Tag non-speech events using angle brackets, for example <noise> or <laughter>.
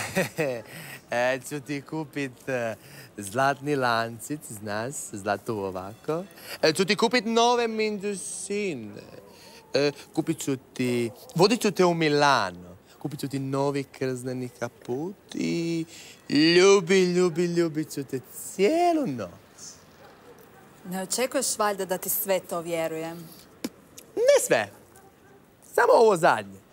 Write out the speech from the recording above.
<laughs> ću ti kupit e, zlatni lancic, nas zlatu ovako. Ču ti kupit nove mindusine. E, kupit ću ti, vodit ću te u Milano. Kupit ću ti novi krzneni kaput i ljubi, ljubi, ljubit ću te cijelu noć. Ne očekuješ valjda da ti sve to vjerujem? Ne sve. Samo ovo zadnje.